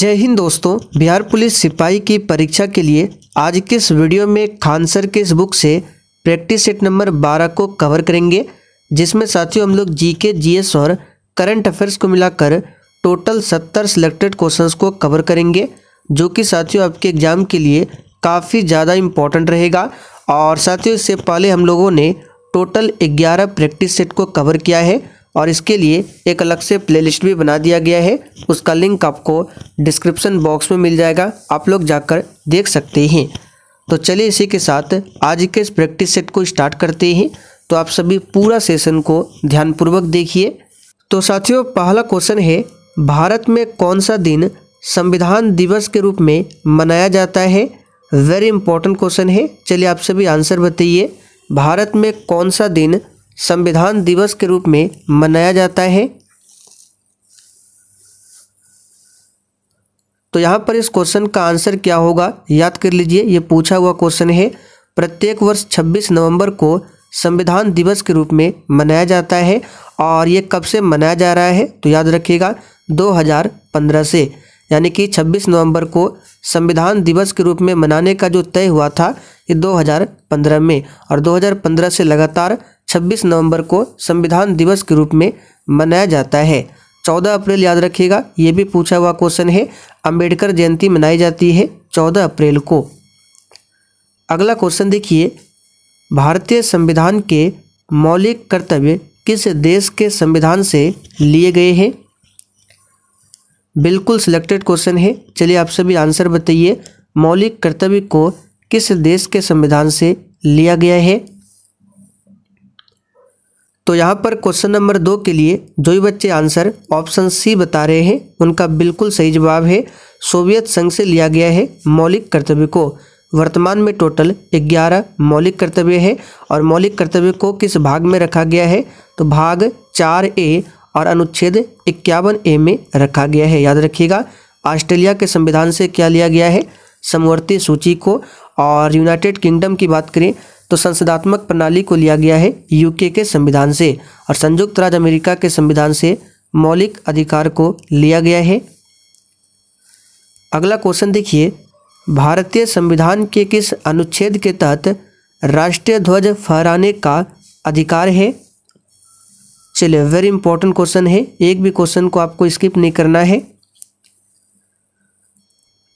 जय हिंद दोस्तों बिहार पुलिस सिपाही की परीक्षा के लिए आज के इस वीडियो में खानसर के इस बुक से प्रैक्टिस सेट नंबर 12 को कवर करेंगे जिसमें साथियों हम लोग जीके जीएस और करंट अफेयर्स को मिलाकर टोटल 70 सिलेक्टेड क्वेश्चंस को कवर करेंगे जो कि साथियों आपके एग्ज़ाम के लिए काफ़ी ज़्यादा इम्पोर्टेंट रहेगा और साथियों इससे पहले हम लोगों ने टोटल ग्यारह प्रैक्टिस सेट को कवर किया है और इसके लिए एक अलग से प्लेलिस्ट भी बना दिया गया है उसका लिंक आपको डिस्क्रिप्शन बॉक्स में मिल जाएगा आप लोग जाकर देख सकते हैं तो चलिए इसी के साथ आज के इस प्रैक्टिस सेट को स्टार्ट करते हैं तो आप सभी पूरा सेशन को ध्यानपूर्वक देखिए तो साथियों पहला क्वेश्चन है भारत में कौन सा दिन संविधान दिवस के रूप में मनाया जाता है वेरी इंपॉर्टेंट क्वेश्चन है चलिए आप सभी आंसर बताइए भारत में कौन सा दिन संविधान दिवस के रूप में मनाया जाता है तो यहाँ पर इस क्वेश्चन का आंसर क्या होगा याद कर लीजिए ये पूछा हुआ क्वेश्चन है प्रत्येक वर्ष 26 नवंबर को संविधान दिवस के रूप में मनाया जाता है और ये कब से मनाया जा रहा है तो याद रखिएगा 2015 से यानी कि 26 नवंबर को संविधान दिवस के रूप में मनाने का जो तय हुआ था ये 2015 में और 2015 से लगातार 26 नवंबर को संविधान दिवस के रूप में मनाया जाता है 14 अप्रैल याद रखिएगा ये भी पूछा हुआ क्वेश्चन है अंबेडकर जयंती मनाई जाती है 14 अप्रैल को अगला क्वेश्चन देखिए भारतीय संविधान के मौलिक कर्तव्य किस देश के संविधान से लिए गए हैं बिल्कुल सिलेक्टेड क्वेश्चन है चलिए आप सभी आंसर बताइए मौलिक कर्तव्य को किस देश के संविधान से लिया गया है तो यहाँ पर क्वेश्चन नंबर दो के लिए जो भी बच्चे आंसर ऑप्शन सी बता रहे हैं उनका बिल्कुल सही जवाब है सोवियत संघ से लिया गया है मौलिक कर्तव्य को वर्तमान में टोटल ग्यारह मौलिक कर्तव्य है और मौलिक कर्तव्य को किस भाग में रखा गया है तो भाग चार ए और अनुच्छेद इक्यावन ए में रखा गया है याद रखिएगा ऑस्ट्रेलिया के संविधान से क्या लिया गया है समवर्ती सूची को और यूनाइटेड किंगडम की बात करें तो संसदात्मक प्रणाली को लिया गया है यूके के संविधान से और संयुक्त राज्य अमेरिका के संविधान से मौलिक अधिकार को लिया गया है अगला क्वेश्चन देखिए भारतीय संविधान के किस अनुच्छेद के तहत राष्ट्रीय ध्वज फहराने का अधिकार है चलिए वेरी इंपॉर्टेंट क्वेश्चन है एक भी क्वेश्चन को आपको स्किप नहीं करना है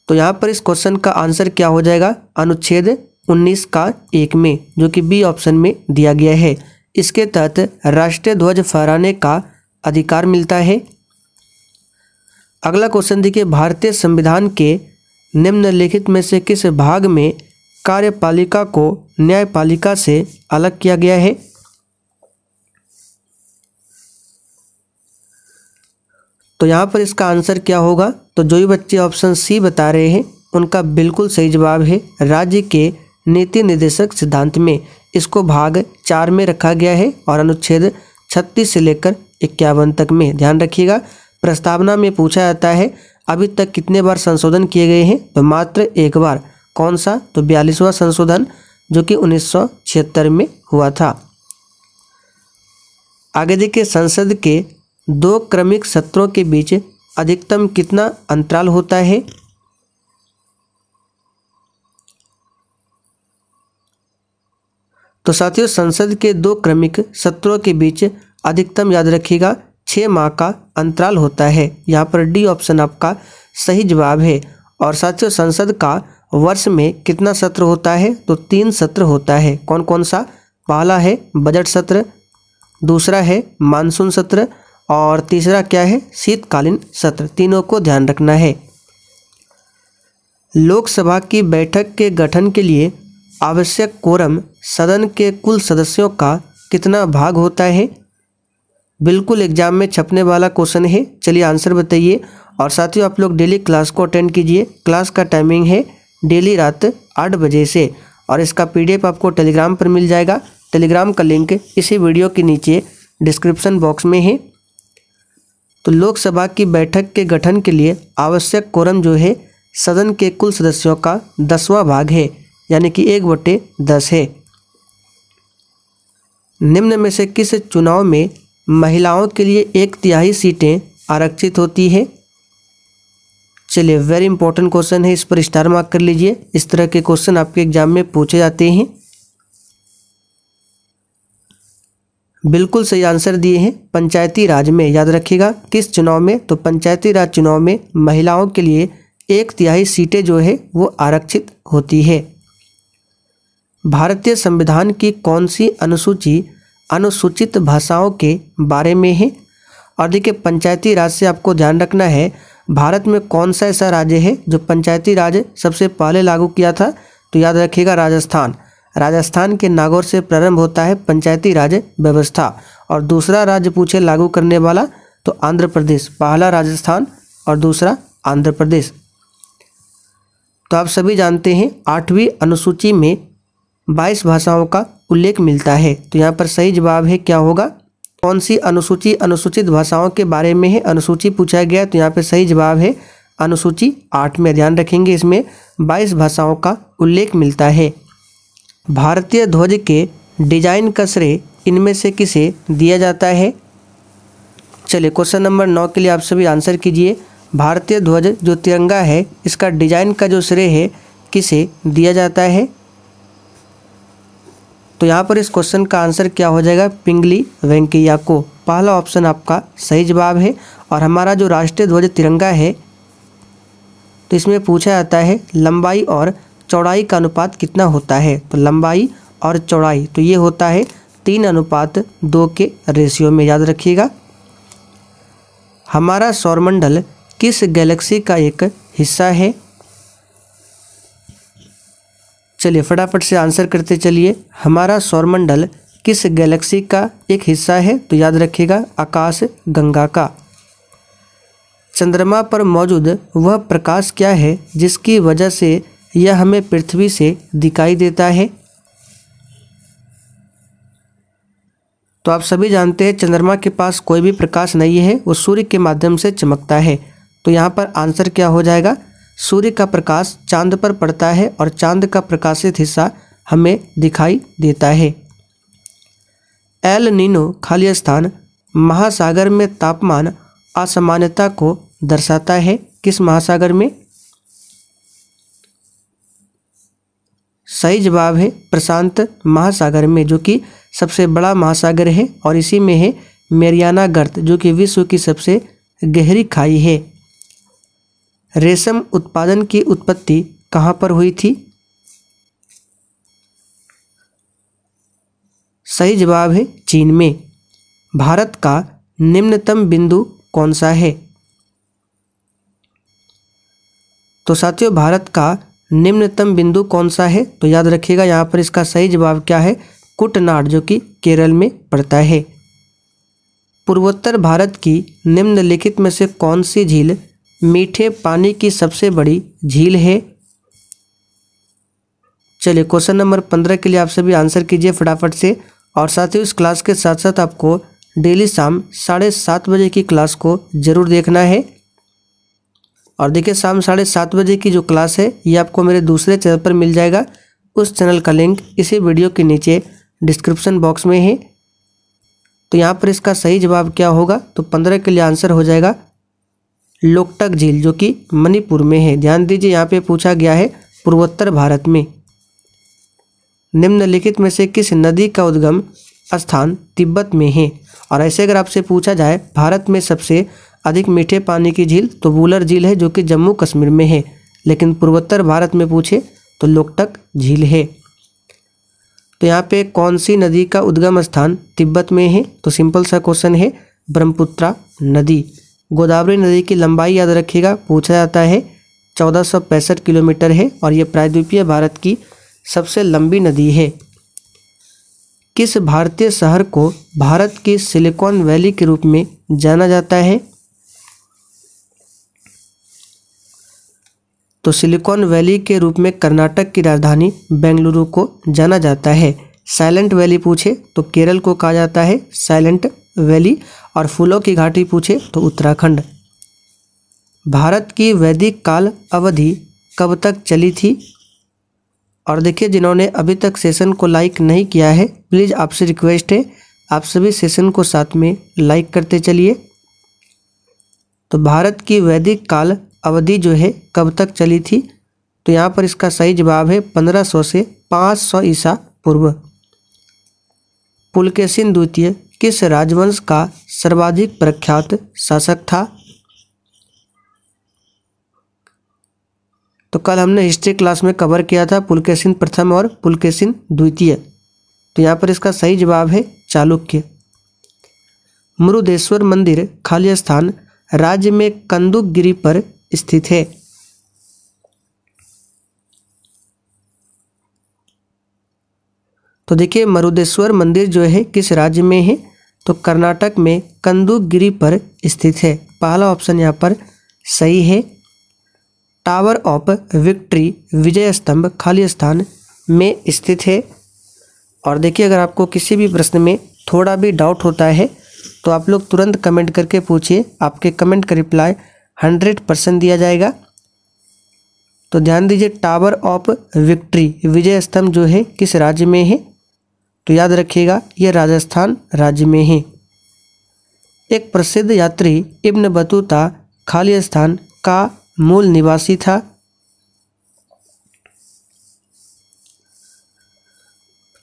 तो यहाँ पर इस क्वेश्चन का आंसर क्या हो जाएगा अनुच्छेद 19 का एक में जो कि बी ऑप्शन में दिया गया है इसके तहत राष्ट्रीय ध्वज फहराने का अधिकार मिलता है अगला क्वेश्चन देखिए भारतीय संविधान के निम्नलिखित में से किस भाग में कार्यपालिका को न्यायपालिका से अलग किया गया है तो यहाँ पर इसका आंसर क्या होगा तो जो भी बच्चे ऑप्शन सी बता रहे हैं उनका बिल्कुल सही जवाब है राज्य के नीति निर्देशक सिद्धांत में इसको भाग चार में रखा गया है और अनुच्छेद छत्तीस से लेकर इक्यावन तक में ध्यान रखिएगा प्रस्तावना में पूछा जाता है अभी तक कितने बार संशोधन किए गए हैं तो मात्र एक बार कौन सा तो बयालीसवां संशोधन जो कि उन्नीस में हुआ था आगे देखिए संसद के दो क्रमिक सत्रों के बीच अधिकतम कितना अंतराल होता है तो साथियों संसद के दो क्रमिक सत्रों के बीच अधिकतम याद रखिएगा छः माह का अंतराल होता है यहाँ पर डी ऑप्शन आपका सही जवाब है और साथियों संसद का वर्ष में कितना सत्र होता है तो तीन सत्र होता है कौन कौन सा पहला है बजट सत्र दूसरा है मानसून सत्र और तीसरा क्या है शीतकालीन सत्र तीनों को ध्यान रखना है लोकसभा की बैठक के गठन के लिए आवश्यक कोरम सदन के कुल सदस्यों का कितना भाग होता है बिल्कुल एग्जाम में छपने वाला क्वेश्चन है चलिए आंसर बताइए और साथियों आप लोग डेली क्लास को अटेंड कीजिए क्लास का टाइमिंग है डेली रात आठ बजे से और इसका पीडीएफ आपको टेलीग्राम पर मिल जाएगा टेलीग्राम का लिंक इसी वीडियो के नीचे डिस्क्रिप्शन बॉक्स में है तो लोकसभा की बैठक के गठन के लिए आवश्यक कोरम जो है सदन के कुल सदस्यों का दसवां भाग है यानी कि एक बटे दस है निम्न में से किस चुनाव में महिलाओं के लिए एक तिहाई सीटें आरक्षित होती है चलिए वेरी इंपॉर्टेंट क्वेश्चन है इस पर स्टार मार्क कर लीजिए इस तरह के क्वेश्चन आपके एग्जाम में पूछे जाते हैं बिल्कुल सही आंसर दिए हैं पंचायती राज में याद रखिएगा किस चुनाव में तो पंचायती राज चुनाव में महिलाओं के लिए एक तिहाई सीटें जो है वो आरक्षित होती है भारतीय संविधान की कौन सी अनुसूची अनुसूचित भाषाओं के बारे में है और देखिए पंचायती राज से आपको ध्यान रखना है भारत में कौन सा ऐसा राज्य है जो पंचायती राज सबसे पहले लागू किया था तो याद रखिएगा राजस्थान राजस्थान के नागौर से प्रारंभ होता है पंचायती राज व्यवस्था और दूसरा राज्य पूछे लागू करने वाला तो आंध्र प्रदेश पहला राजस्थान और दूसरा आंध्र प्रदेश तो आप सभी जानते हैं आठवीं अनुसूची में बाईस भाषाओं का उल्लेख मिलता है तो यहाँ पर सही जवाब है क्या होगा कौन सी अनुसूची अनुसूचित भाषाओं के बारे में है अनुसूची पूछा गया तो यहाँ पर सही जवाब है अनुसूची आठ में ध्यान रखेंगे इसमें बाईस भाषाओं का उल्लेख मिलता है भारतीय ध्वज के डिजाइन का श्रेय इनमें से किसे दिया जाता है चलिए क्वेश्चन नंबर नौ के लिए आप सभी आंसर कीजिए भारतीय ध्वज जो तिरंगा है इसका डिजाइन का जो श्रेय है किसे दिया जाता है तो यहाँ पर इस क्वेश्चन का आंसर क्या हो जाएगा पिंगली वेंकैया को पहला ऑप्शन आपका सही जवाब है और हमारा जो राष्ट्रीय ध्वज तिरंगा है तो इसमें पूछा जाता है लंबाई और चौड़ाई का अनुपात कितना होता है तो लंबाई और चौड़ाई तो ये होता है तीन अनुपात दो के रेशियो में याद रखिएगा हमारा सौरमंडल किस गैलेक्सी का एक हिस्सा है चलिए फटाफट से आंसर करते चलिए हमारा सौरमंडल किस गैलेक्सी का एक हिस्सा है तो याद रखिएगा आकाश गंगा का चंद्रमा पर मौजूद वह प्रकाश क्या है जिसकी वजह से यह हमें पृथ्वी से दिखाई देता है तो आप सभी जानते हैं चंद्रमा के पास कोई भी प्रकाश नहीं है वो सूर्य के माध्यम से चमकता है तो यहाँ पर आंसर क्या हो जाएगा सूर्य का प्रकाश चांद पर पड़ता है और चांद का प्रकाशित हिस्सा हमें दिखाई देता है एल नीनो खाली स्थान महासागर में तापमान असमानता को दर्शाता है किस महासागर में सही जवाब है प्रशांत महासागर में जो कि सबसे बड़ा महासागर है और इसी में है मेरियाना गर्त जो कि विश्व की सबसे गहरी खाई है रेशम उत्पादन की उत्पत्ति कहाँ पर हुई थी सही जवाब है चीन में भारत का निम्नतम बिंदु कौन सा है तो साथियों भारत का निम्नतम बिंदु कौन सा है तो याद रखिएगा यहाँ पर इसका सही जवाब क्या है कुटनाड जो कि केरल में पड़ता है पूर्वोत्तर भारत की निम्नलिखित में से कौन सी झील मीठे पानी की सबसे बड़ी झील है चलिए क्वेश्चन नंबर पंद्रह के लिए आप सभी आंसर कीजिए फटाफट से और साथ ही उस क्लास के साथ साथ आपको डेली शाम साढ़े सात बजे की क्लास को ज़रूर देखना है और देखिए शाम साढ़े सात बजे की जो क्लास है ये आपको मेरे दूसरे चैनल पर मिल जाएगा उस चैनल का लिंक इसी वीडियो के नीचे डिस्क्रिप्शन बॉक्स में है तो यहाँ पर इसका सही जवाब क्या होगा तो पंद्रह के लिए आंसर हो जाएगा लोकटक झील जो कि मणिपुर में है ध्यान दीजिए यहाँ पर पूछा गया है पूर्वोत्तर भारत में निम्नलिखित में से किस नदी का उद्गम स्थान तिब्बत में है और ऐसे अगर आपसे पूछा जाए भारत में सबसे अधिक मीठे पानी की झील तोबूलर झील है जो कि जम्मू कश्मीर में है लेकिन पूर्वोत्तर भारत में पूछे तो लोकटक झील है तो यहाँ पे कौन सी नदी का उद्गम स्थान तिब्बत में है तो सिंपल सा क्वेश्चन है ब्रह्मपुत्रा नदी गोदावरी नदी की लंबाई याद रखिएगा पूछा जाता है चौदह किलोमीटर है और यह प्रायद्वीपीय भारत की सबसे लंबी नदी है किस भारतीय शहर को भारत की सिलिकॉन वैली के रूप में जाना जाता है तो सिलिकॉन वैली के रूप में कर्नाटक की राजधानी बेंगलुरु को जाना जाता है साइलेंट वैली पूछे तो केरल को कहा जाता है साइलेंट वैली और फूलों की घाटी पूछे तो उत्तराखंड भारत की वैदिक काल अवधि कब तक चली थी और देखिए जिन्होंने अभी तक सेशन को लाइक नहीं किया है प्लीज़ आपसे रिक्वेस्ट है आप सभी सेशन को साथ में लाइक करते चलिए तो भारत की वैदिक काल अवधि जो है कब तक चली थी तो यहाँ पर इसका सही जवाब है 1500 से 500 ईसा पूर्व पुलकेशिन द्वितीय किस राजवंश का सर्वाधिक प्रख्यात शासक था तो कल हमने हिस्ट्री क्लास में कवर किया था पुलकेशिन प्रथम और पुलकेशिन द्वितीय तो यहाँ पर इसका सही जवाब है चालुक्य मुरुदेश्वर मंदिर खाली स्थान राज्य में कंदुकगिरी पर स्थित है तो देखिए मरुदेश्वर मंदिर जो है किस राज्य में है तो कर्नाटक में कंदुगिरी पर स्थित है पहला ऑप्शन यहाँ पर सही है टावर ऑफ विक्ट्री विजय स्तंभ खाली स्थान में स्थित है और देखिए अगर आपको किसी भी प्रश्न में थोड़ा भी डाउट होता है तो आप लोग तुरंत कमेंट करके पूछिए आपके कमेंट का रिप्लाई हंड्रेड परसेंट दिया जाएगा तो ध्यान दीजिए टावर ऑफ विक्ट्री विजय स्तंभ जो है किस राज्य में है तो याद रखिएगा यह राजस्थान राज्य में है एक प्रसिद्ध यात्री इब्न बतूता खालिस्तान का मूल निवासी था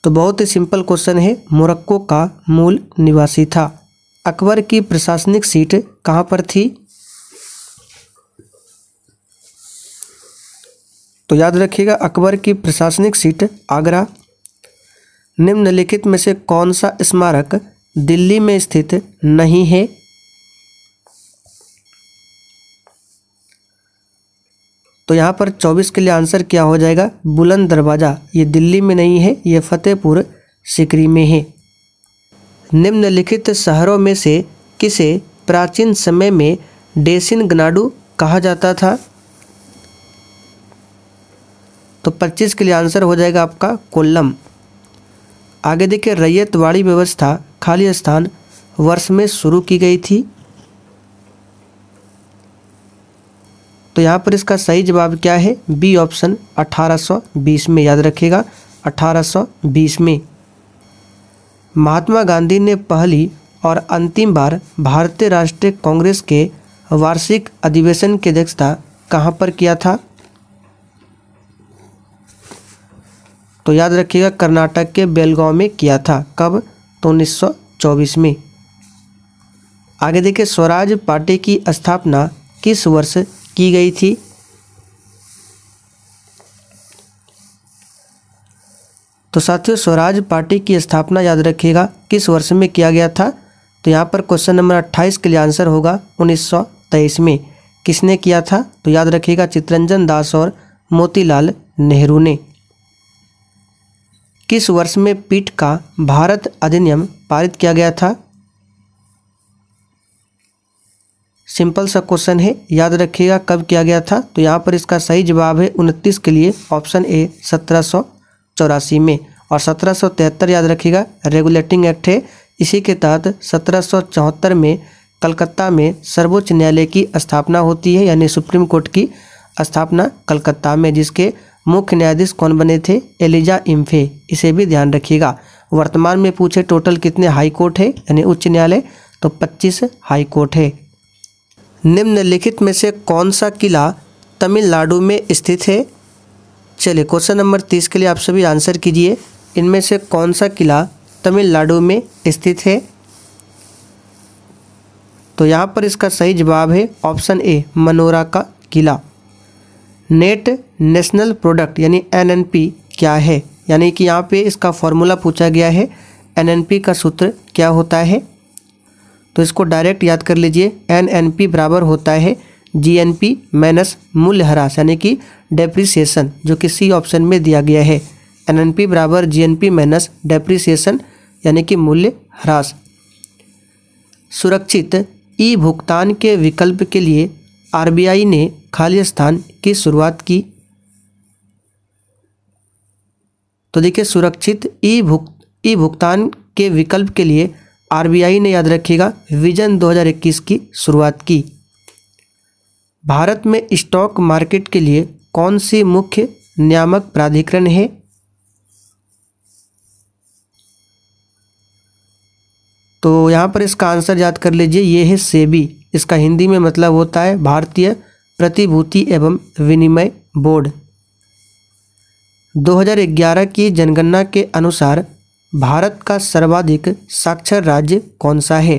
तो बहुत ही सिंपल क्वेश्चन है मोरक्को का मूल निवासी था अकबर की प्रशासनिक सीट कहाँ पर थी तो याद रखिएगा अकबर की प्रशासनिक सीट आगरा निम्नलिखित में से कौन सा स्मारक दिल्ली में स्थित नहीं है तो यहाँ पर 24 के लिए आंसर क्या हो जाएगा बुलंद दरवाज़ा ये दिल्ली में नहीं है ये फतेहपुर सिकरी में है निम्नलिखित शहरों में से किसे प्राचीन समय में डेसिन गनाडू कहा जाता था तो 25 के लिए आंसर हो जाएगा आपका कोल्लम आगे देखिए रैयतवाड़ी व्यवस्था खाली स्थान वर्ष में शुरू की गई थी तो यहाँ पर इसका सही जवाब क्या है बी ऑप्शन 1820 में याद रखिएगा 1820 में महात्मा गांधी ने पहली और अंतिम बार भारतीय राष्ट्रीय कांग्रेस के वार्षिक अधिवेशन की अध्यक्षता कहाँ पर किया था तो याद रखिएगा कर्नाटक के बेलगांव में किया था कब तो 1924 में आगे देखिए स्वराज पार्टी की स्थापना किस वर्ष की गई थी तो साथियों स्वराज पार्टी की स्थापना याद रखिएगा किस वर्ष में किया गया था तो यहाँ पर क्वेश्चन नंबर 28 के लिए आंसर होगा 1923 में किसने किया था तो याद रखिएगा चित्रंजन दास और मोतीलाल नेहरू ने किस वर्ष में पीठ का भारत अधिनियम पारित किया गया था सिंपल सा क्वेश्चन है याद रखिएगा कब किया गया था तो यहाँ पर इसका सही जवाब है उनतीस के लिए ऑप्शन ए सत्रह चौरासी में और सत्रह सौ तिहत्तर याद रखिएगा रेगुलेटिंग एक्ट है इसी के तहत सत्रह सौ चौहत्तर में कलकत्ता में सर्वोच्च न्यायालय की स्थापना होती है यानी सुप्रीम कोर्ट की स्थापना कलकत्ता में जिसके मुख्य न्यायाधीश कौन बने थे एलिजा इम्फे इसे भी ध्यान रखिएगा वर्तमान में पूछे टोटल कितने हाई कोर्ट है यानी उच्च न्यायालय तो 25 हाई कोर्ट है निम्नलिखित में से कौन सा किला तमिलनाडु में स्थित है चलिए क्वेश्चन नंबर तीस के लिए आप सभी आंसर कीजिए इनमें से कौन सा किला तमिलनाडु में स्थित है तो यहाँ पर इसका सही जवाब है ऑप्शन ए मनोरा का किला नेट नेशनल प्रोडक्ट यानी एनएनपी क्या है यानी कि यहाँ पे इसका फॉर्मूला पूछा गया है एनएनपी का सूत्र क्या होता है तो इसको डायरेक्ट याद कर लीजिए एनएनपी बराबर होता है जीएनपी माइनस मूल्य ह्रास यानी कि डेप्रिसिएशन जो कि सी ऑप्शन में दिया गया है एनएनपी बराबर जीएनपी माइनस डेप्रिसिएशन यानी कि मूल्य ह्रास सुरक्षित ई भुगतान के विकल्प के लिए आरबीआई ने खाली स्थान की शुरुआत की तो देखिए सुरक्षित ई भुक ई भुगतान के विकल्प के लिए आरबीआई ने याद रखिएगा विजन 2021 की शुरुआत की भारत में स्टॉक मार्केट के लिए कौन सी मुख्य नियामक प्राधिकरण है तो यहाँ पर इसका आंसर याद कर लीजिए ये है सेबी इसका हिंदी में मतलब होता है भारतीय प्रतिभूति एवं विनिमय बोर्ड 2011 की जनगणना के अनुसार भारत का सर्वाधिक साक्षर राज्य कौन सा है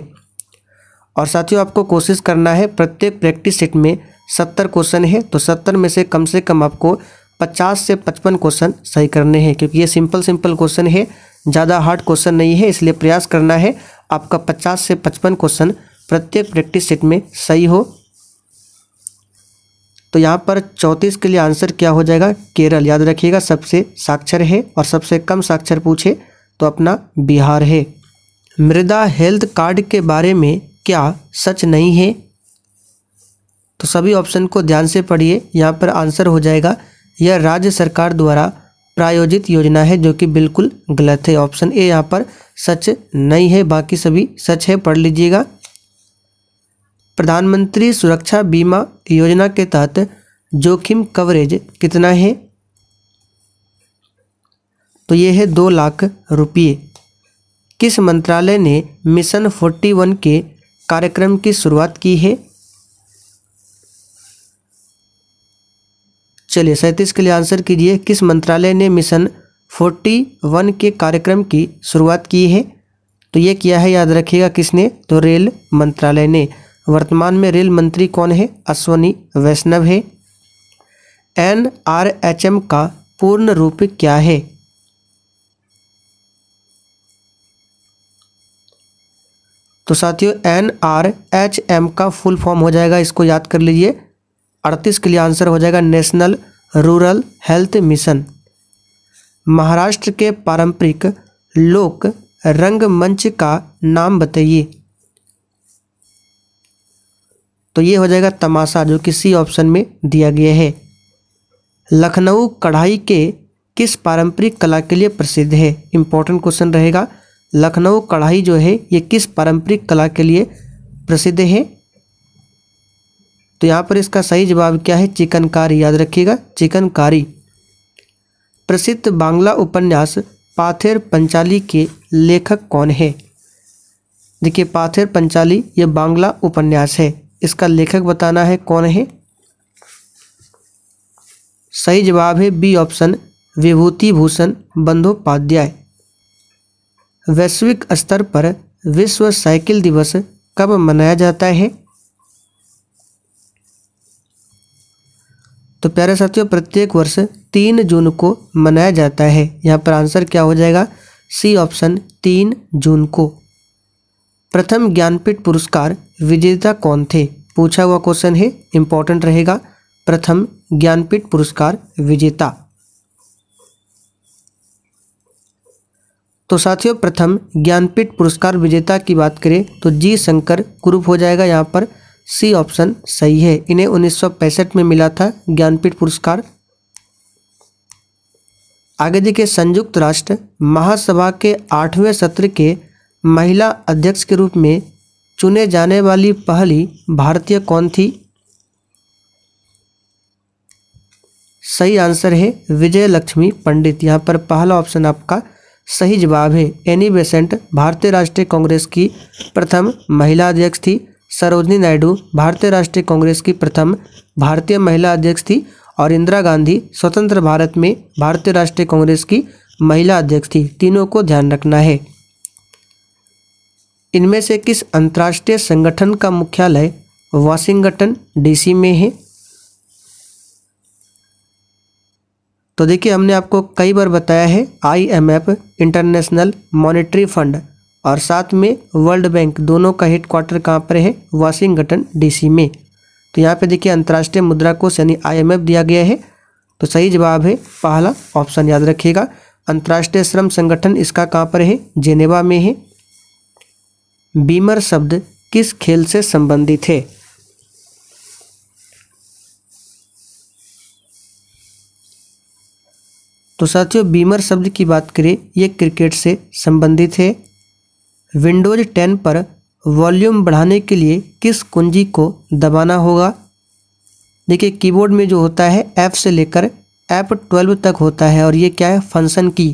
और साथियों आपको कोशिश करना है प्रत्येक प्रैक्टिस सेट में सत्तर क्वेश्चन है तो सत्तर में से कम से कम आपको पचास से पचपन क्वेश्चन सही करने हैं क्योंकि ये सिंपल सिंपल क्वेश्चन है ज़्यादा हार्ड क्वेश्चन नहीं है इसलिए प्रयास करना है आपका पचास से पचपन क्वेश्चन प्रत्येक प्रैक्टिस सेट में सही हो तो यहाँ पर चौंतीस के लिए आंसर क्या हो जाएगा केरल याद रखिएगा सबसे साक्षर है और सबसे कम साक्षर पूछे तो अपना बिहार है मृदा हेल्थ कार्ड के बारे में क्या सच नहीं है तो सभी ऑप्शन को ध्यान से पढ़िए यहाँ पर आंसर हो जाएगा यह राज्य सरकार द्वारा प्रायोजित योजना है जो कि बिल्कुल गलत है ऑप्शन ए यहाँ पर सच नहीं है बाकी सभी सच है पढ़ लीजिएगा प्रधानमंत्री सुरक्षा बीमा योजना के तहत जोखिम कवरेज कितना है तो ये है दो लाख रुपये किस मंत्रालय ने मिशन फोर्टी वन के कार्यक्रम की शुरुआत की है चलिए सैंतीस के लिए आंसर कीजिए किस मंत्रालय ने मिशन फोर्टी वन के कार्यक्रम की शुरुआत की है तो ये किया है याद रखिएगा किसने तो रेल मंत्रालय ने वर्तमान में रेल मंत्री कौन है अश्वनी वैष्णव है एन आर एच एम का पूर्ण रूप क्या है तो साथियों एन आर एच एम का फुल फॉर्म हो जाएगा इसको याद कर लीजिए अड़तीस के लिए आंसर हो जाएगा national rural health mission Maharashtra के पारंपरिक लोक रंगमंच का नाम बताइए तो ये हो जाएगा तमाशा जो कि सी ऑप्शन में दिया गया है लखनऊ कढ़ाई के किस पारंपरिक कला के लिए प्रसिद्ध है इम्पोर्टेंट क्वेश्चन रहेगा लखनऊ कढ़ाई जो है ये किस पारंपरिक कला के लिए प्रसिद्ध है तो यहाँ पर इसका सही जवाब क्या है चिकनकारी याद रखिएगा चिकनकारी प्रसिद्ध बांग्ला उपन्यास पाथेर पंचाली के लेखक कौन है देखिए पाथेर पंचाली ये बांग्ला उपन्यास है इसका लेखक बताना है कौन है सही जवाब है बी ऑप्शन विभूति भूषण बंदोपाध्याय वैश्विक स्तर पर विश्व साइकिल दिवस कब मनाया जाता है तो प्यारे साथियों प्रत्येक वर्ष तीन जून को मनाया जाता है यहाँ पर आंसर क्या हो जाएगा सी ऑप्शन तीन जून को प्रथम ज्ञानपीठ पुरस्कार विजेता कौन थे पूछा हुआ क्वेश्चन है इंपॉर्टेंट रहेगा प्रथम ज्ञानपीठ पुरस्कार विजेता तो साथियों प्रथम ज्ञानपीठ पुरस्कार विजेता की बात करें तो जी शंकर कुरूप हो जाएगा यहाँ पर सी ऑप्शन सही है इन्हें उन्नीस में मिला था ज्ञानपीठ पुरस्कार आगे देखिए संयुक्त राष्ट्र महासभा के आठवें सत्र के महिला अध्यक्ष के रूप में चुने जाने वाली पहली भारतीय कौन थी सही आंसर है विजय लक्ष्मी पंडित यहाँ पर पहला ऑप्शन आपका सही जवाब है एनी बेसेंट भारतीय राष्ट्रीय कांग्रेस की प्रथम महिला अध्यक्ष थी सरोजनी नायडू भारतीय राष्ट्रीय कांग्रेस की प्रथम भारतीय महिला अध्यक्ष थी और इंदिरा गांधी स्वतंत्र भारत में भारतीय राष्ट्रीय कांग्रेस की महिला अध्यक्ष थी तीनों को ध्यान रखना है इनमें से किस अंतर्राष्ट्रीय संगठन का मुख्यालय वाशिंगटन डीसी में है तो देखिए हमने आपको कई बार बताया है आईएमएफ इंटरनेशनल मॉनेटरी फंड और साथ में वर्ल्ड बैंक दोनों का हेडक्वार्टर कहाँ पर है वाशिंगटन डीसी में तो यहाँ पे देखिए अंतर्राष्ट्रीय मुद्रा कोष यानी आईएमएफ दिया गया है तो सही जवाब है पहला ऑप्शन याद रखिएगा अंतर्राष्ट्रीय श्रम संगठन इसका कहाँ पर है जेनेवा में है बीमर शब्द किस खेल से संबंधित है तो साथियों बीमर शब्द की बात करें ये क्रिकेट से संबंधित है विंडोज टेन पर वॉल्यूम बढ़ाने के लिए किस कुंजी को दबाना होगा देखिए कीबोर्ड में जो होता है एफ़ से लेकर एफ ट्वेल्व तक होता है और ये क्या है फंक्शन की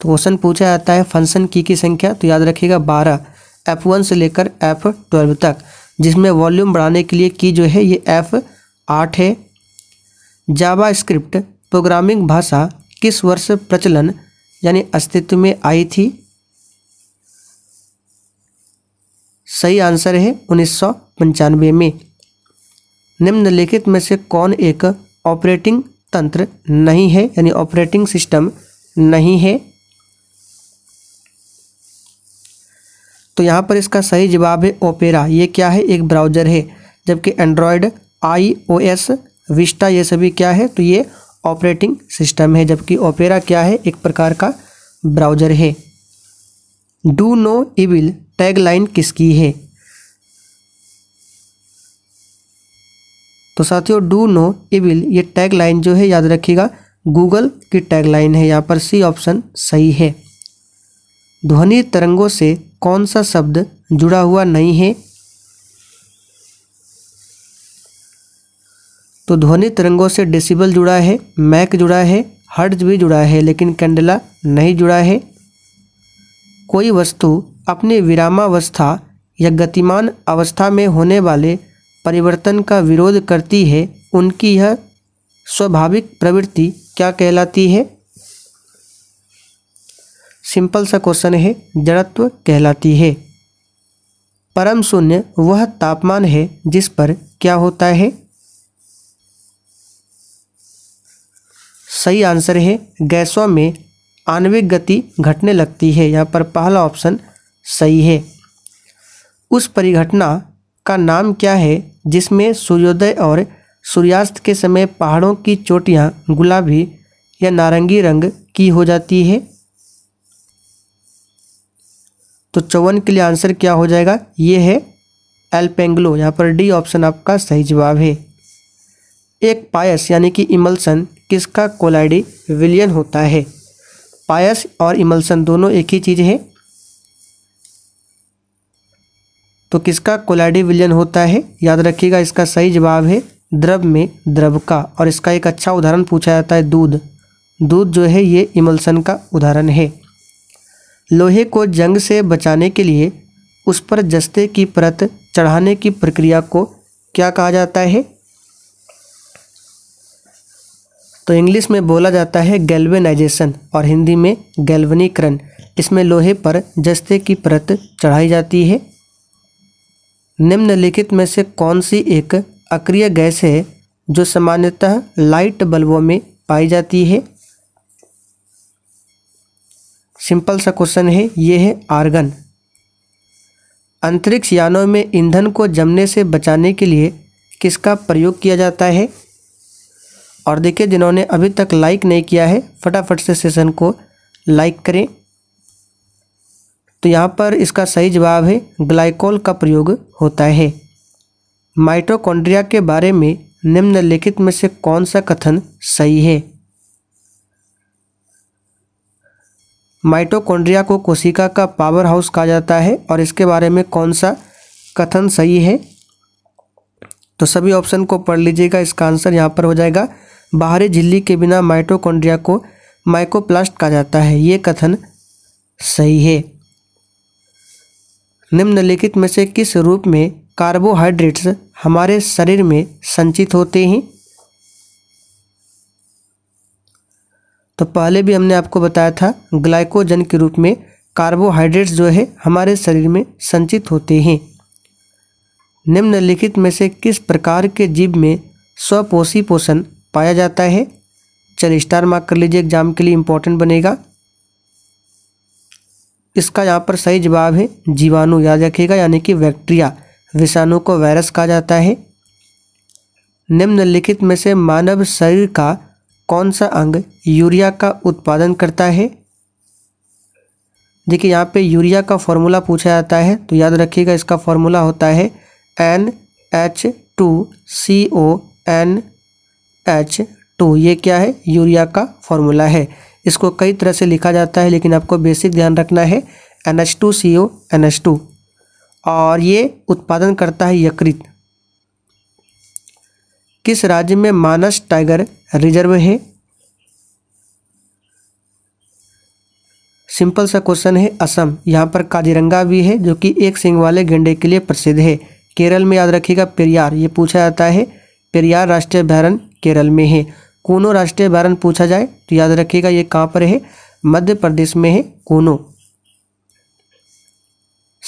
तो क्वेश्चन पूछा जाता है फंक्शन की की संख्या तो याद रखिएगा बारह F1 वन से लेकर एफ ट्वेल्व तक जिसमें वॉल्यूम बढ़ाने के लिए की जो है ये एफ आठ है जावा स्क्रिप्ट प्रोग्रामिंग भाषा किस वर्ष प्रचलन यानी अस्तित्व में आई थी सही आंसर है उन्नीस में निम्नलिखित में से कौन एक ऑपरेटिंग तंत्र नहीं है यानी ऑपरेटिंग सिस्टम नहीं है तो यहाँ पर इसका सही जवाब है ओपेरा ये क्या है एक ब्राउज़र है जबकि Android I O S Vista ये सभी क्या है तो ये ऑपरेटिंग सिस्टम है जबकि ओपेरा क्या है एक प्रकार का ब्राउज़र है do no evil tag line किसकी है तो साथियों डू नो इविल ये टैग लाइन जो है याद रखिएगा गूगल की टैग लाइन है यहाँ पर सी ऑप्शन सही है ध्वनि तरंगों से कौन सा शब्द जुड़ा हुआ नहीं है तो ध्वनि तरंगों से डेसिबल जुड़ा है मैक जुड़ा है हर्ज भी जुड़ा है लेकिन कैंडला नहीं जुड़ा है कोई वस्तु अपने विरामावस्था या गतिमान अवस्था में होने वाले परिवर्तन का विरोध करती है उनकी यह स्वाभाविक प्रवृत्ति क्या कहलाती है सिंपल सा क्वेश्चन है जड़त्व कहलाती है परम शून्य वह तापमान है जिस पर क्या होता है सही आंसर है गैसों में आणविक गति घटने लगती है यहाँ पर पहला ऑप्शन सही है उस परिघटना का नाम क्या है जिसमें सूर्योदय और सूर्यास्त के समय पहाड़ों की चोटियाँ गुलाबी या नारंगी रंग की हो जाती है तो चौवन के लिए आंसर क्या हो जाएगा ये है एल्पेंग्लो यहाँ पर डी ऑप्शन आपका सही जवाब है एक पायस यानी कि इमल्सन किसका कोलाइडी विलियन होता है पायस और इमल्सन दोनों एक ही चीज़ है तो किसका कोलाइडी विलियन होता है याद रखिएगा इसका सही जवाब है द्रव में द्रव का और इसका एक अच्छा उदाहरण पूछा जाता है दूध दूध जो है ये इमल्सन का उदाहरण है लोहे को जंग से बचाने के लिए उस पर जस्ते की परत चढ़ाने की प्रक्रिया को क्या कहा जाता है तो इंग्लिश में बोला जाता है गैल्वेनाइजेशन और हिंदी में गैल्वनीकरण इसमें लोहे पर जस्ते की परत चढ़ाई जाती है निम्नलिखित में से कौन सी एक अक्रिय गैस है जो सामान्यतः लाइट बल्बों में पाई जाती है सिंपल सा क्वेश्चन है ये है आर्गन अंतरिक्ष यानों में ईंधन को जमने से बचाने के लिए किसका प्रयोग किया जाता है और देखिए जिन्होंने अभी तक लाइक नहीं किया है फटाफट से सेशन को लाइक करें तो यहाँ पर इसका सही जवाब है ग्लाइकोल का प्रयोग होता है माइटोकॉन्ड्रिया के बारे में निम्नलिखित में से कौन सा कथन सही है माइटोकॉन्ड्रिया को कोशिका का पावर हाउस कहा जाता है और इसके बारे में कौन सा कथन सही है तो सभी ऑप्शन को पढ़ लीजिएगा इसका आंसर यहाँ पर हो जाएगा बाहरी झिल्ली के बिना माइटोकॉन्ड्रिया को माइकोप्लास्ट कहा जाता है ये कथन सही है निम्नलिखित में से किस रूप में कार्बोहाइड्रेट्स हमारे शरीर में संचित होते हैं तो पहले भी हमने आपको बताया था ग्लाइकोजन के रूप में कार्बोहाइड्रेट्स जो है हमारे शरीर में संचित होते हैं निम्नलिखित में से किस प्रकार के जीव में स्वपोषी पोषण पाया जाता है चलिए स्टार मार्क कर लीजिए एग्जाम के लिए इम्पोर्टेंट बनेगा इसका यहाँ पर सही जवाब है जीवाणु याद रखिएगा यानी कि बैक्टीरिया विषाणु को वायरस कहा जाता है निम्नलिखित में से मानव शरीर का कौन सा अंग यूरिया का उत्पादन करता है देखिए यहाँ पे यूरिया का फॉर्मूला पूछा जाता है तो याद रखिएगा इसका फॉर्मूला होता है N H two C O N H two ये क्या है यूरिया का फॉर्मूला है इसको कई तरह से लिखा जाता है लेकिन आपको बेसिक ध्यान रखना है N H two C O N H two और ये उत्पादन करता है यकृत किस राज्य में मानस टाइगर रिजर्व है सिंपल सा क्वेश्चन है असम यहाँ पर काजीरंगा भी है जो कि एक सिंग वाले गेंडे के लिए प्रसिद्ध है केरल में याद रखिएगा पेरियार ये पूछा जाता है पेरियार राष्ट्रीय अभ्यारण केरल में है कोनो राष्ट्रीय अभ्यारण पूछा जाए तो याद रखिएगा ये कहाँ पर है मध्य प्रदेश में है कोनो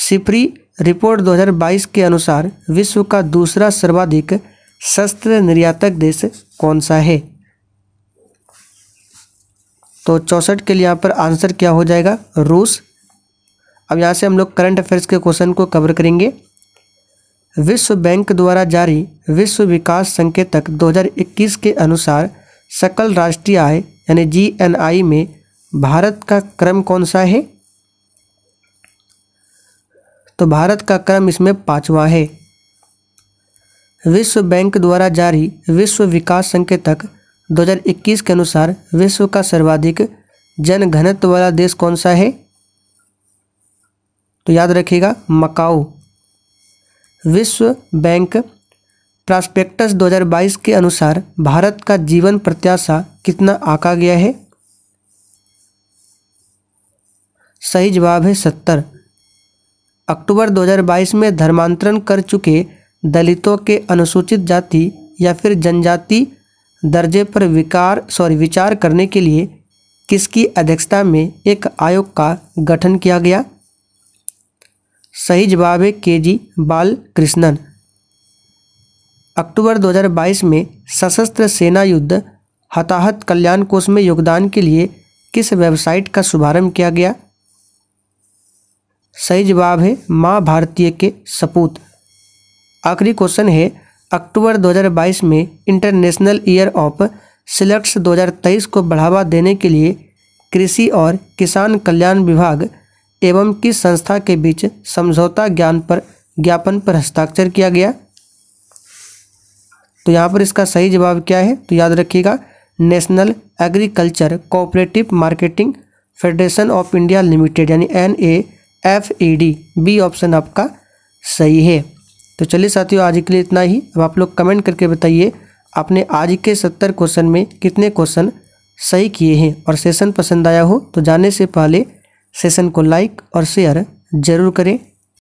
सिपरी रिपोर्ट 2022 के अनुसार विश्व का दूसरा सर्वाधिक शस्त्र निर्यातक देश कौन सा है तो चौंसठ के लिए यहाँ पर आंसर क्या हो जाएगा रूस अब यहाँ से हम लोग करंट अफेयर्स के क्वेश्चन को कवर करेंगे विश्व बैंक द्वारा जारी विश्व विकास संकेतक 2021 के अनुसार सकल राष्ट्रीय आय यानी जीएनआई में भारत का क्रम कौन सा है तो भारत का क्रम इसमें पांचवा है विश्व बैंक द्वारा जारी विश्व विकास संकेतक 2021 के अनुसार विश्व का सर्वाधिक जनघनत्व वाला देश कौन सा है तो याद रखिएगा मकाओ विश्व बैंक प्रॉस्पेक्टस 2022 के अनुसार भारत का जीवन प्रत्याशा कितना आका गया है सही जवाब है सत्तर अक्टूबर 2022 में धर्मांतरण कर चुके दलितों के अनुसूचित जाति या फिर जनजाति दर्जे पर विकार सॉरी विचार करने के लिए किसकी अध्यक्षता में एक आयोग का गठन किया गया सही जवाब है के जी बाल कृष्णन अक्टूबर 2022 में सशस्त्र सेना युद्ध हताहत कल्याण कोष में योगदान के लिए किस वेबसाइट का शुभारंभ किया गया सही जवाब है माँ भारतीय के सपूत आखिरी क्वेश्चन है अक्टूबर 2022 में इंटरनेशनल ईयर ऑफ सिलेक्ट्स 2023 को बढ़ावा देने के लिए कृषि और किसान कल्याण विभाग एवं किस संस्था के बीच समझौता ज्ञान पर ज्ञापन पर हस्ताक्षर किया गया तो यहाँ पर इसका सही जवाब क्या है तो याद रखिएगा national agriculture cooperative marketing federation of India limited यानी N A F E D B option आपका सही है तो चलिए साथियों आज के लिए इतना ही अब आप लोग कमेंट करके बताइए आपने आज के सत्तर क्वेश्चन में कितने क्वेश्चन सही किए हैं और सेशन पसंद आया हो तो जाने से पहले सेशन को लाइक और शेयर ज़रूर करें